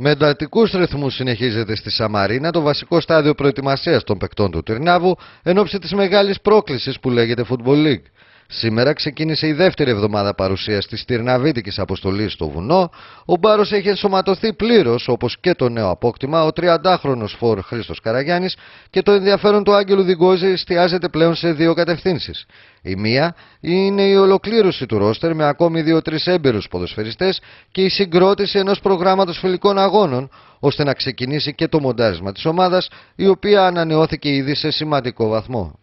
Με εντατικούς ρυθμούς συνεχίζεται στη Σαμαρίνα το βασικό στάδιο προετοιμασίας των παικτών του Τυρνάβου εν ώψη της μεγάλης πρόκλησης που λέγεται Football League. Σήμερα ξεκίνησε η δεύτερη εβδομάδα παρουσίας της τυρναβίτικης αποστολής στο βουνό. Ο Μπάρος έχει ενσωματωθεί πλήρως, όπως και το νέο απόκτημα, ο 30 χρονος φόρ Χρήστος Καραγιάννης και το ενδιαφέρον του Άγγελου Διγκόζη εστιάζεται πλέον σε δύο κατευθύνσεις. Η μία είναι η ολοκλήρωση του ρόστερ με ακόμη δύο-τρει έμπειρους ποδοσφαιριστές και η συγκρότηση ενός προγράμματος φιλικών αγώνων, ώστε να ξεκινήσει και το μοντάρισμα της ομάδας, η οποία ανανεώθηκε ήδη σε σημαντικό βαθμό.